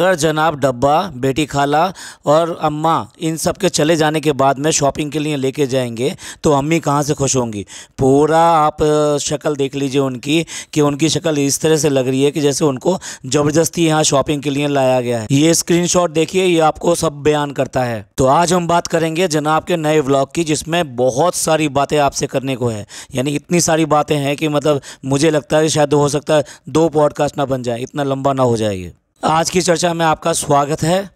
अगर जनाब डब्बा बेटी खाला और अम्मा इन सब के चले जाने के बाद में शॉपिंग के लिए लेके जाएंगे तो अम्मी कहाँ से खुश होंगी पूरा आप शक्ल देख लीजिए उनकी कि उनकी शक्ल इस तरह से लग रही है कि जैसे उनको ज़बरदस्ती यहाँ शॉपिंग के लिए लाया गया है ये स्क्रीनशॉट देखिए ये आपको सब बयान करता है तो आज हम बात करेंगे जनाब के नए ब्लॉग की जिसमें बहुत सारी बातें आपसे करने को है यानी इतनी सारी बातें हैं कि मतलब मुझे लगता है शायद हो सकता है दो पॉडकास्ट ना बन जाए इतना लंबा ना हो जाए आज की चर्चा में आपका स्वागत है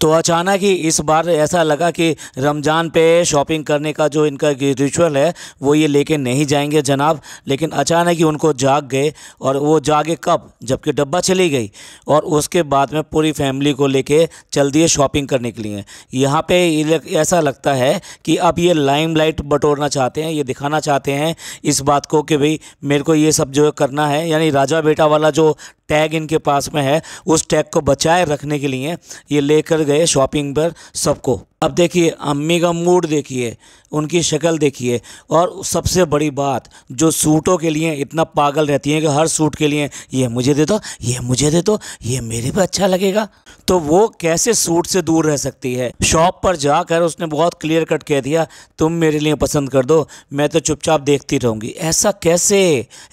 तो अचानक ही इस बार ऐसा लगा कि रमज़ान पे शॉपिंग करने का जो इनका रिचुअल है वो ये लेके नहीं जाएंगे जनाब लेकिन अचानक ही उनको जाग गए और वो जागे कब जबकि डब्बा चली गई और उसके बाद में पूरी फैमिली को लेके चल दिए शॉपिंग करने के लिए यहाँ पे ऐसा लगता है कि अब ये लाइमलाइट बटोरना चाहते हैं ये दिखाना चाहते हैं इस बात को कि भाई मेरे को ये सब जो करना है यानी राजा बेटा वाला जो टैग इनके पास में है उस टैग को बचाए रखने के लिए ये लेकर गए शॉपिंग पर सबको अब देखिए अम्मी का मूड देखिए उनकी शक्ल देखिए और सबसे बड़ी बात जो सूटों के लिए इतना पागल रहती हैं कि हर सूट के लिए ये मुझे दे दो ये मुझे दे दो ये मेरे पे अच्छा लगेगा तो वो कैसे सूट से दूर रह सकती है शॉप पर जाकर उसने बहुत क्लियर कट कह दिया तुम मेरे लिए पसंद कर दो मैं तो चुपचाप देखती रहूँगी ऐसा कैसे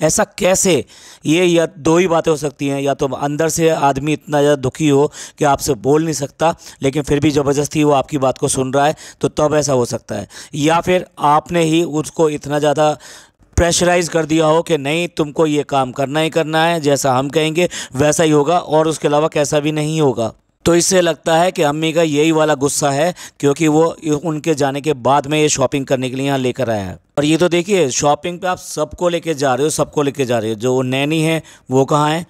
ऐसा कैसे ये या दो ही बातें हो सकती हैं या तो अंदर से आदमी इतना ज़्यादा दुखी हो कि आपसे बोल नहीं सकता लेकिन फिर भी ज़बरदस्ती वो आपकी बात बात को सुन रहा है तो तब ऐसा हो सकता है या फिर आपने ही उसको इतना ज़्यादा प्रेशराइज कर दिया हो कि नहीं तुमको ये काम करना ही करना है जैसा हम कहेंगे वैसा ही होगा और उसके अलावा कैसा भी नहीं होगा तो इससे लगता है कि अम्मी का यही वाला गुस्सा है क्योंकि वो उनके जाने के बाद में ये शॉपिंग करने के लिए यहाँ लेकर आया है और ये तो देखिए शॉपिंग पे आप सबको लेके जा रहे हो सबको लेके जा रहे हो जो नैनी है वो कहाँ है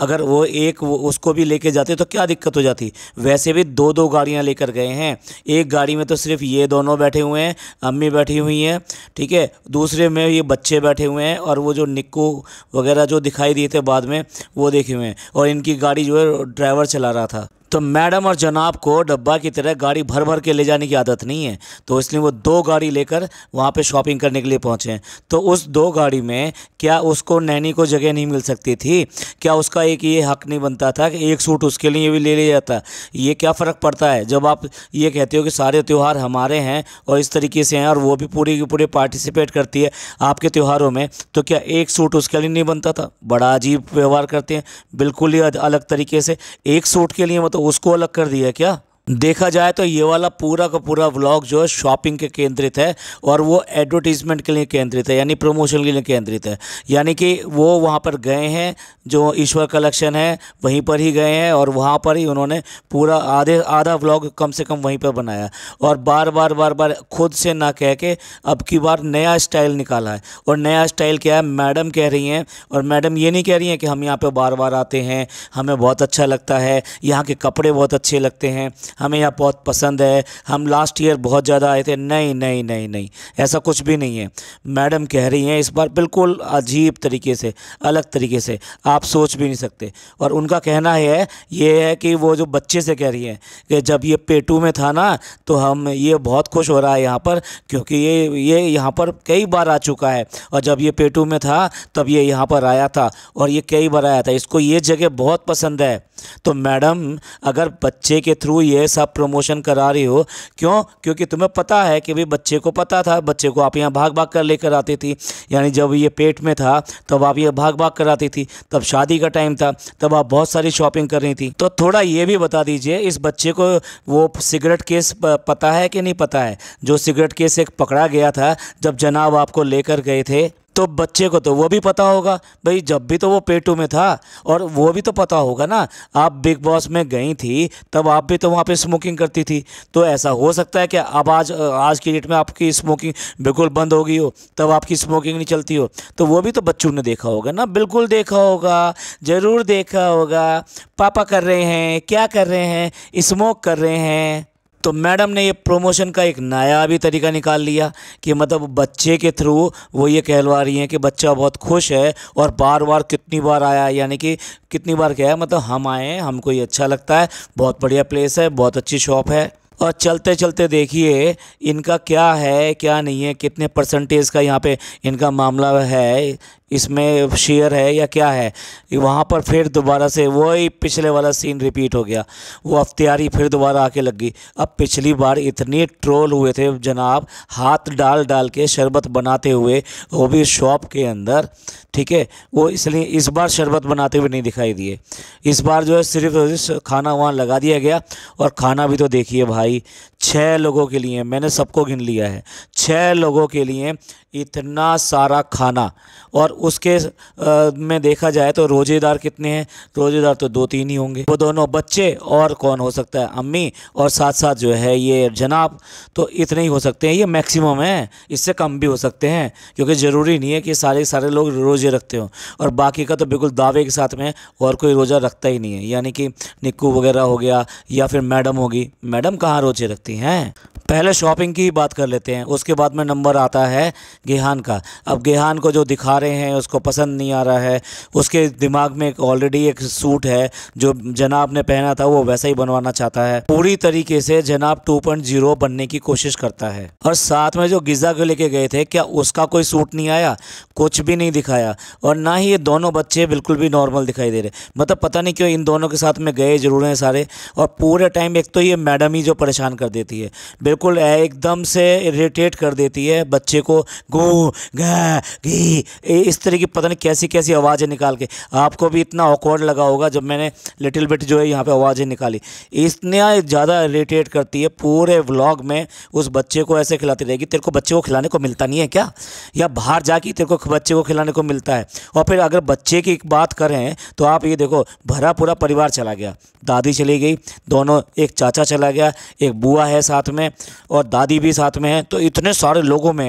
अगर वो एक वो उसको भी लेके जाते तो क्या दिक्कत हो जाती वैसे भी दो दो गाड़ियाँ लेकर गए हैं एक गाड़ी में तो सिर्फ ये दोनों बैठे हुए हैं अम्मी बैठी हुई हैं ठीक है दूसरे में ये बच्चे बैठे हुए हैं और वो जो निक्कू वगैरह जो दिखाई दिए थे बाद में वो देखे हुए हैं और इनकी गाड़ी जो है ड्राइवर चला रहा था तो मैडम और जनाब को डब्बा की तरह गाड़ी भर भर के ले जाने की आदत नहीं है तो इसलिए वो दो गाड़ी लेकर वहाँ पे शॉपिंग करने के लिए पहुँचे हैं तो उस दो गाड़ी में क्या उसको नैनी को जगह नहीं मिल सकती थी क्या उसका एक ये हक नहीं बनता था कि एक सूट उसके लिए भी ले लिया जाता ये क्या फ़र्क पड़ता है जब आप ये कहते हो कि सारे त्यौहार हमारे हैं और इस तरीके से हैं और वो भी पूरी की पूरी पार्टिसिपेट करती है आपके त्यौहारों में तो क्या एक सूट उसके लिए नहीं बनता था बड़ा अजीब व्यवहार करते हैं बिल्कुल ही अलग तरीके से एक सूट के लिए मतलब उसको अलग कर दिया क्या देखा जाए तो ये वाला पूरा का पूरा ब्लॉग जो है शॉपिंग के केंद्रित है और वो एडवर्टीज़मेंट के लिए केंद्रित है यानी प्रमोशन के लिए केंद्रित है यानी कि वो वहाँ पर गए हैं जो ईश्वर कलेक्शन है वहीं पर ही गए हैं और वहाँ पर ही उन्होंने पूरा आधे आधा ब्लॉग कम से कम वहीं पर बनाया और बार बार बार बार खुद से ना कह के अब की बार नया स्टाइल निकाला है और नया स्टाइल क्या है मैडम कह रही हैं और मैडम ये नहीं कह रही हैं कि हम यहाँ पर बार बार आते हैं हमें बहुत अच्छा लगता है यहाँ के कपड़े बहुत अच्छे लगते हैं हमें यहाँ बहुत पसंद है हम लास्ट ईयर बहुत ज़्यादा आए थे नहीं नहीं नहीं नहीं ऐसा कुछ भी नहीं है मैडम कह रही हैं इस बार बिल्कुल अजीब तरीके से अलग तरीके से आप सोच भी नहीं सकते और उनका कहना है ये है कि वो जो बच्चे से कह रही हैं कि जब ये पेटू में था ना तो हम ये बहुत खुश हो रहा है यहाँ पर क्योंकि ये ये यहाँ पर कई बार आ चुका है और जब ये पेटू में था तब ये यहाँ पर आया था और ये कई बार आया था इसको ये जगह बहुत पसंद है तो मैडम अगर बच्चे के थ्रू ये प्लेस प्रमोशन करा रही हो क्यों क्योंकि तुम्हें पता है कि भाई बच्चे को पता था बच्चे को आप यहाँ भाग भाग कर लेकर आती थी यानी जब ये पेट में था तब आप ये भाग भाग कर आती थी तब शादी का टाइम था तब आप बहुत सारी शॉपिंग कर रही थी तो थोड़ा ये भी बता दीजिए इस बच्चे को वो सिगरेट केस पता है कि नहीं पता है जो सिगरेट केस एक पकड़ा गया था जब जनाब आपको लेकर गए थे तो बच्चे को तो वो भी पता होगा भाई जब भी तो वो पेटू में था और वो भी तो पता होगा ना आप बिग बॉस में गई थी तब आप भी तो वहाँ पे स्मोकिंग करती थी तो ऐसा हो सकता है कि अब आज आज की डेट में आपकी स्मोकिंग बिल्कुल बंद हो गई हो तब आपकी स्मोकिंग नहीं चलती हो तो वो भी तो बच्चों ने देखा होगा ना बिल्कुल देखा होगा ज़रूर देखा होगा पापा कर रहे हैं क्या कर रहे हैं स्मोक कर रहे हैं तो मैडम ने ये प्रमोशन का एक नया भी तरीका निकाल लिया कि मतलब बच्चे के थ्रू वो ये कहलवा रही हैं कि बच्चा बहुत खुश है और बार बार कितनी बार आया यानी कि कितनी बार गया मतलब हम आए हमको ये अच्छा लगता है बहुत बढ़िया प्लेस है बहुत अच्छी शॉप है और चलते चलते देखिए इनका क्या है क्या नहीं है कितने परसेंटेज का यहाँ पे इनका मामला है इसमें शेयर है या क्या है वहाँ पर फिर दोबारा से वही पिछले वाला सीन रिपीट हो गया वो अख्तियारी फिर दोबारा आके लग गई अब पिछली बार इतने ट्रोल हुए थे जनाब हाथ डाल डाल के शरबत बनाते हुए वो भी शॉप के अंदर ठीक है वो इसलिए इस बार शरबत बनाते हुए नहीं दिखाई दिए इस बार जो है सिर्फ खाना वहाँ लगा दिया गया और खाना भी तो देखिए भाई छः लोगों के लिए मैंने सबको गिन लिया है छः लोगों के लिए इतना सारा खाना और उसके में देखा जाए तो रोजेदार कितने हैं तो रोजेदार तो दो तीन ही होंगे वो दोनों बच्चे और कौन हो सकता है अम्मी और साथ साथ जो है ये जनाब तो इतने ही हो सकते हैं ये मैक्सिमम है इससे कम भी हो सकते हैं क्योंकि ज़रूरी नहीं है कि सारे सारे लोग रोजे रखते हों और बाकी का तो बिल्कुल दावे के साथ में और कोई रोज़ा रखता ही नहीं है यानी कि निक्कू वगैरह हो गया या फिर मैडम होगी मैडम कहाँ रोजे रखती हैं पहले शॉपिंग की ही बात कर लेते हैं उसके बाद में नंबर आता है गेहान का अब गेहान को जो दिखा रहे हैं हैं उसको पसंद नहीं आ रहा है उसके दिमाग में ऑलरेडी एक सूट है जो जनाब ने पहना था वो वैसा ही बनवाना चाहता है पूरी तरीके से जनाब 2.0 बनने की कोशिश करता है और साथ में जो गिजा को लेके गए थे क्या उसका कोई सूट नहीं आया कुछ भी नहीं दिखाया और ना ही ये दोनों बच्चे बिल्कुल भी नॉर्मल दिखाई दे रहे मतलब पता नहीं क्यों इन दोनों के साथ में गए जरूर हैं सारे और पूरे टाइम एक तो ये मैडम ही जो परेशान कर देती है बिल्कुल एकदम से इरीटेट कर देती है बच्चे को गो गी इस तरह की पता नहीं कैसी कैसी आवाज़ें निकाल के आपको भी इतना ऑकवर्ड लगा होगा जब मैंने लिटिल बिट जो है यहाँ पे आवाज़ें निकाली इतना ज़्यादा इरीटेट करती है पूरे व्लॉग में उस बच्चे को ऐसे खिलाती रहेगी तेरे को बच्चे को खिलाने को मिलता नहीं है क्या या बाहर जाके तेरे को बच्चे को खिलाने को मिलता है और फिर अगर बच्चे की बात करें तो आप ये देखो भरा पूरा परिवार चला गया दादी चली गई दोनों एक चाचा चला गया एक बुआ है साथ में और दादी भी साथ में है तो इतने सारे लोगों में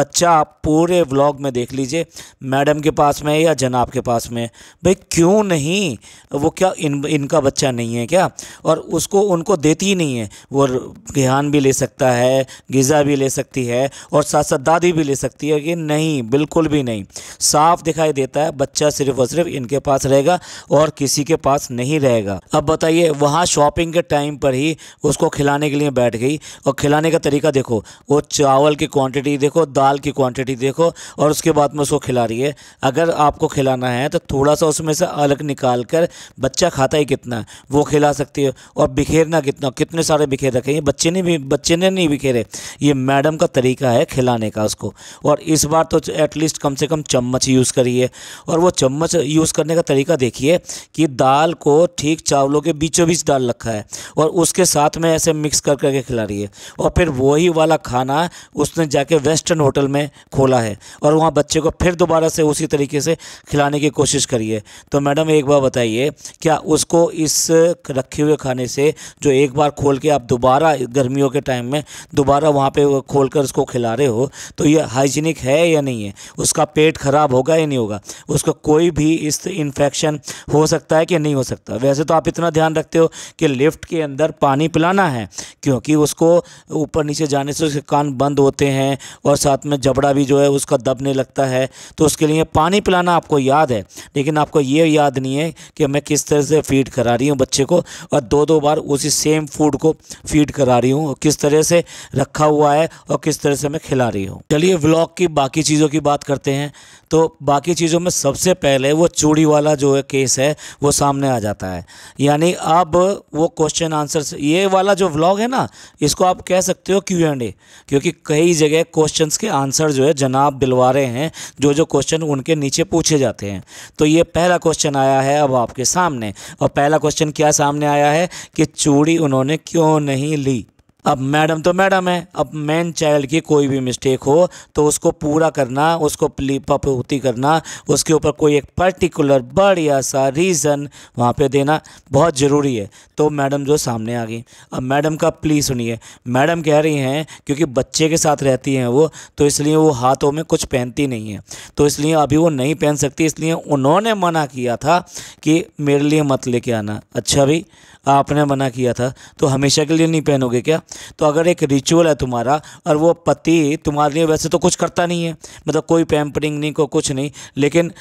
बच्चा आप पूरे व्लॉग में देख लीजिए मैडम के पास में या जनाब के पास में भाई क्यों नहीं वो क्या इन इनका बच्चा नहीं है क्या और उसको उनको देती ही नहीं है वो रिहान भी ले सकता है गज़ा भी ले सकती है और साथ साथ दादी भी ले सकती है कि नहीं बिल्कुल भी नहीं साफ दिखाई देता है बच्चा सिर्फ और सिर्फ इनके पास रहेगा और किसी के पास नहीं रहेगा अब बताइए वहाँ शॉपिंग के टाइम पर ही उसको खिलाने के लिए बैठ गई और खिलाने का तरीका देखो वो चावल की क्वान्टिटी देखो दाल की क्वान्टिटी देखो और उसके बाद में उसको खिला रही है अगर आपको खिलाना है तो थोड़ा सा उसमें से अलग निकाल कर बच्चा खाता ही कितना वो खिला सकती है और बिखेरना कितना कितने सारे बिखेर रखे हैं बच्चे ने भी बच्चे ने नहीं बिखेरे ये मैडम का तरीका है खिलाने का उसको और इस बार तो एटलीस्ट कम से कम चम्मच यूज़ करिए और वो चम्मच यूज़ करने का तरीका देखिए कि दाल को ठीक चावलों के बीचों बीच डाल रखा है और उसके साथ में ऐसे मिक्स कर करके खिला रही है और फिर वही वाला खाना उसने जाके वेस्टर्न होटल में खोला है और वहाँ बच्चे को फिर दोबारा दोबारा से उसी तरीके से खिलाने की कोशिश करिए तो मैडम एक बार बताइए क्या उसको इस रखे हुए खाने से जो एक बार खोल के आप दोबारा गर्मियों के टाइम में दोबारा वहाँ पे खोल कर उसको खिला रहे हो तो ये हाइजीनिक है या नहीं है उसका पेट ख़राब होगा या नहीं होगा उसका कोई भी इस इन्फेक्शन हो सकता है कि नहीं हो सकता वैसे तो आप इतना ध्यान रखते हो कि लिफ्ट के अंदर पानी पिलाना है क्योंकि उसको ऊपर नीचे जाने से उसके कान बंद होते हैं और साथ में जबड़ा भी जो है उसका दबने लगता है तो उसके लिए पानी पिलाना आपको याद है लेकिन आपको ये याद नहीं है कि मैं किस तरह से फीड करा रही हूँ बच्चे को और दो दो बार उसी सेम फूड को फीड करा रही हूँ किस तरह से रखा हुआ है और किस तरह से मैं खिला रही हूँ चलिए ब्लॉग की बाकी चीज़ों की बात करते हैं तो बाकी चीज़ों में सबसे पहले वो चूड़ी वाला जो है केस है वो सामने आ जाता है यानी अब वो क्वेश्चन आंसर ये वाला जो व्लॉग है ना इसको आप कह सकते हो क्यू एंड ए क्योंकि कई जगह क्वेश्चंस के आंसर जो है जनाब दिलवा रहे हैं जो जो क्वेश्चन उनके नीचे पूछे जाते हैं तो ये पहला क्वेश्चन आया है अब आपके सामने और पहला क्वेश्चन क्या सामने आया है कि चूड़ी उन्होंने क्यों नहीं ली अब मैडम तो मैडम है अब मैन चाइल्ड की कोई भी मिस्टेक हो तो उसको पूरा करना उसको पपूति करना उसके ऊपर कोई एक पर्टिकुलर बढ़िया सा रीज़न वहाँ पे देना बहुत ज़रूरी है तो मैडम जो सामने आ गई अब मैडम का प्लीज़ सुनिए मैडम कह रही हैं क्योंकि बच्चे के साथ रहती हैं वो तो इसलिए वो हाथों में कुछ पहनती नहीं है तो इसलिए अभी वो नहीं पहन सकती इसलिए उन्होंने मना किया था कि मेरे लिए मत लेके आना अच्छा भाई आपने मना किया था तो हमेशा के लिए नहीं पहनोगे क्या तो अगर एक रिचुअल है तुम्हारा और वो पति तुम्हारे लिए वैसे तो कुछ करता नहीं है मतलब कोई पैम्परिंग नहीं को कुछ नहीं लेकिन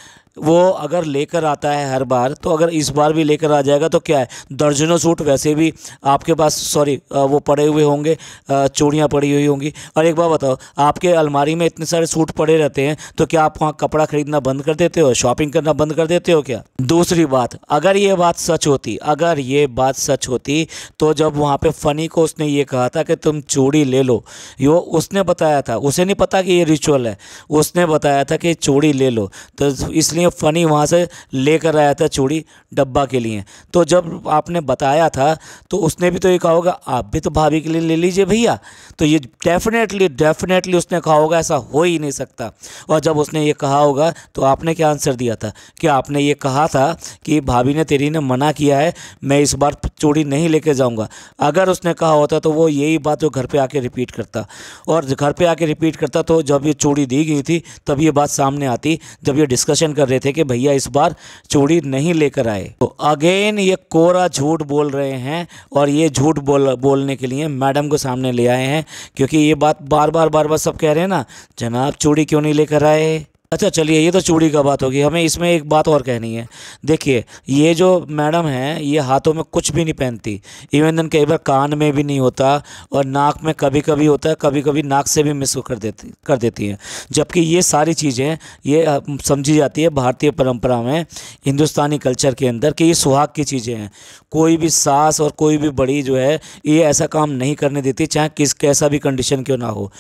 वो अगर लेकर आता है हर बार तो अगर इस बार भी लेकर आ जाएगा तो क्या है दर्जनों सूट वैसे भी आपके पास सॉरी वो पड़े हुए होंगे चूड़ियाँ पड़ी हुई होंगी और एक बार बताओ आपके अलमारी में इतने सारे सूट पड़े रहते हैं तो क्या आप वहाँ कपड़ा खरीदना बंद कर देते हो शॉपिंग करना बंद कर देते हो क्या दूसरी बात अगर ये बात सच होती अगर ये बात सच होती तो जब वहाँ पर फनी को उसने ये कहा था कि तुम चूड़ी ले लो यो उसने बताया था उसे नहीं पता कि ये रिचुअल है उसने बताया था कि चूड़ी ले लो तो इसलिए फ़नी वहाँ से लेकर आया था चूड़ी डब्बा के लिए तो जब आपने बताया था तो उसने भी तो ये कहा होगा आप भी तो भाभी के लिए ले लीजिए भैया तो ये डेफिनेटली डेफिनेटली उसने कहा होगा ऐसा हो ही नहीं सकता और जब उसने ये कहा होगा तो आपने क्या आंसर दिया था कि आपने ये कहा था कि भाभी ने तेरी ने मना किया है मैं इस बार चूड़ी नहीं लेके जाऊँगा अगर उसने कहा होता तो वो यही बात जो घर पर आके रिपीट करता और घर पर आके रिपीट करता तो जब ये चूड़ी दी गई थी तब ये बात सामने आती जब ये डिस्कशन कर रहे रहे थे कि भैया इस बार चूड़ी नहीं लेकर आए तो अगेन ये कोरा झूठ बोल रहे हैं और ये झूठ बोल बोलने के लिए मैडम को सामने ले आए हैं क्योंकि ये बात बार बार बार बार सब कह रहे हैं ना जनाब चूड़ी क्यों नहीं लेकर आए अच्छा चलिए ये तो चूड़ी का बात होगी हमें इसमें एक बात और कहनी है देखिए ये जो मैडम हैं ये हाथों में कुछ भी नहीं पहनती इवन दिन कई बार कान में भी नहीं होता और नाक में कभी कभी होता है कभी कभी नाक से भी मिस कर देती कर देती हैं जबकि ये सारी चीज़ें ये समझी जाती है भारतीय परंपरा में हिंदुस्तानी कल्चर के अंदर कि ये सुहाग की चीज़ें हैं कोई भी सास और कोई भी बड़ी जो है ये ऐसा काम नहीं करने देती चाहे किस कैसा भी कंडीशन क्यों ना हो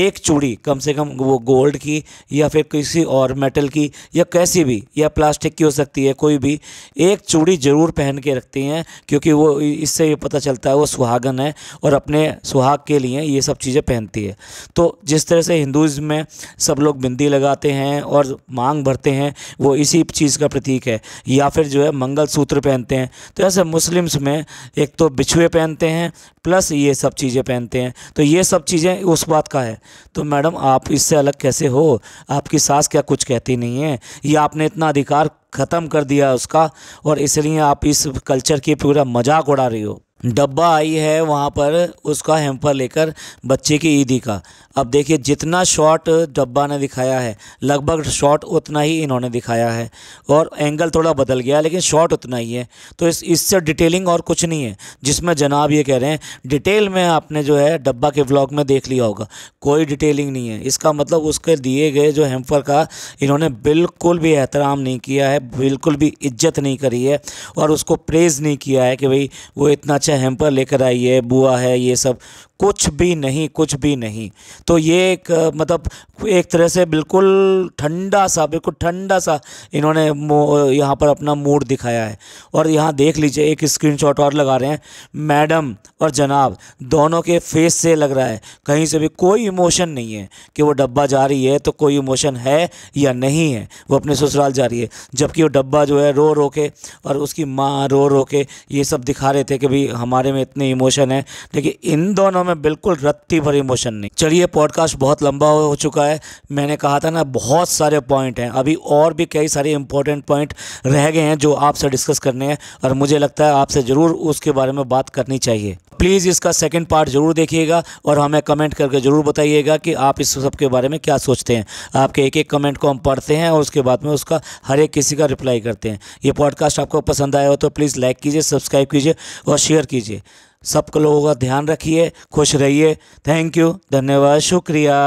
एक चूड़ी कम से कम वो गोल्ड की या फिर किसी और मेटल की या कैसी भी या प्लास्टिक की हो सकती है कोई भी एक चूड़ी ज़रूर पहन के रखती हैं क्योंकि वो इससे ये पता चलता है वो सुहागन है और अपने सुहाग के लिए ये सब चीज़ें पहनती है तो जिस तरह से हिंदूज में सब लोग बिंदी लगाते हैं और मांग भरते हैं वो इसी चीज़ का प्रतीक है या फिर जो है मंगल सूत्र पहनते हैं तो ऐसे मुस्लिम्स में एक तो बिछुए पहनते हैं प्लस ये सब चीज़ें पहनते हैं तो ये सब चीज़ें उस बात का है तो मैडम आप इससे अलग कैसे हो आपकी सास क्या कुछ कहती नहीं है ये आपने इतना अधिकार ख़त्म कर दिया उसका और इसलिए आप इस कल्चर की पूरा मजाक उड़ा रही हो डब्बा आई है वहाँ पर उसका हेम्पर लेकर बच्चे की ईदी का अब देखिए जितना शॉट डब्बा ने दिखाया है लगभग शॉट उतना ही इन्होंने दिखाया है और एंगल थोड़ा बदल गया लेकिन शॉट उतना ही है तो इस इससे डिटेलिंग और कुछ नहीं है जिसमें जनाब ये कह रहे हैं डिटेल में आपने जो है डब्बा के ब्लॉग में देख लिया होगा कोई डिटेलिंग नहीं है इसका मतलब उसके दिए गए जो हेम्फर का इन्होंने बिल्कुल भी एहतराम नहीं किया है बिल्कुल भी इज्जत नहीं करी है और उसको प्रेज़ नहीं किया है कि भाई वो इतना अच्छा हेम्पर लेकर आई है बुआ है ये सब कुछ भी नहीं कुछ भी नहीं तो ये एक मतलब एक तरह से बिल्कुल ठंडा सा बिल्कुल ठंडा सा इन्होंने यहाँ पर अपना मूड दिखाया है और यहाँ देख लीजिए एक स्क्रीनशॉट और लगा रहे हैं मैडम और जनाब दोनों के फेस से लग रहा है कहीं से भी कोई इमोशन नहीं है कि वो डब्बा जा रही है तो कोई इमोशन है या नहीं है वो अपने ससुराल जा रही है जबकि वो डब्बा जो है रो रो के और उसकी माँ रो रो के ये सब दिखा रहे थे कि भाई हमारे में इतने इमोशन है लेकिन इन दोनों में बिल्कुल रत्ती भर इमोशन नहीं चलिए पॉडकास्ट बहुत लंबा हो चुका है मैंने कहा था ना बहुत सारे पॉइंट हैं अभी और भी कई सारे इंपॉर्टेंट पॉइंट रह गए हैं जो आपसे डिस्कस करने हैं और मुझे लगता है आपसे ज़रूर उसके बारे में बात करनी चाहिए प्लीज़ इसका सेकेंड पार्ट ज़रूर देखिएगा और हमें कमेंट करके ज़रूर बताइएगा कि आप इस सब के बारे में क्या सोचते हैं आपके एक एक कमेंट को हम पढ़ते हैं और उसके बाद में उसका हर एक किसी का रिप्लाई करते हैं ये पॉडकास्ट आपको पसंद आया हो तो प्लीज़ लाइक कीजिए सब्सक्राइब कीजिए और शेयर कीजिए सब लोगों का ध्यान रखिए खुश रहिए थैंक यू धन्यवाद शुक्रिया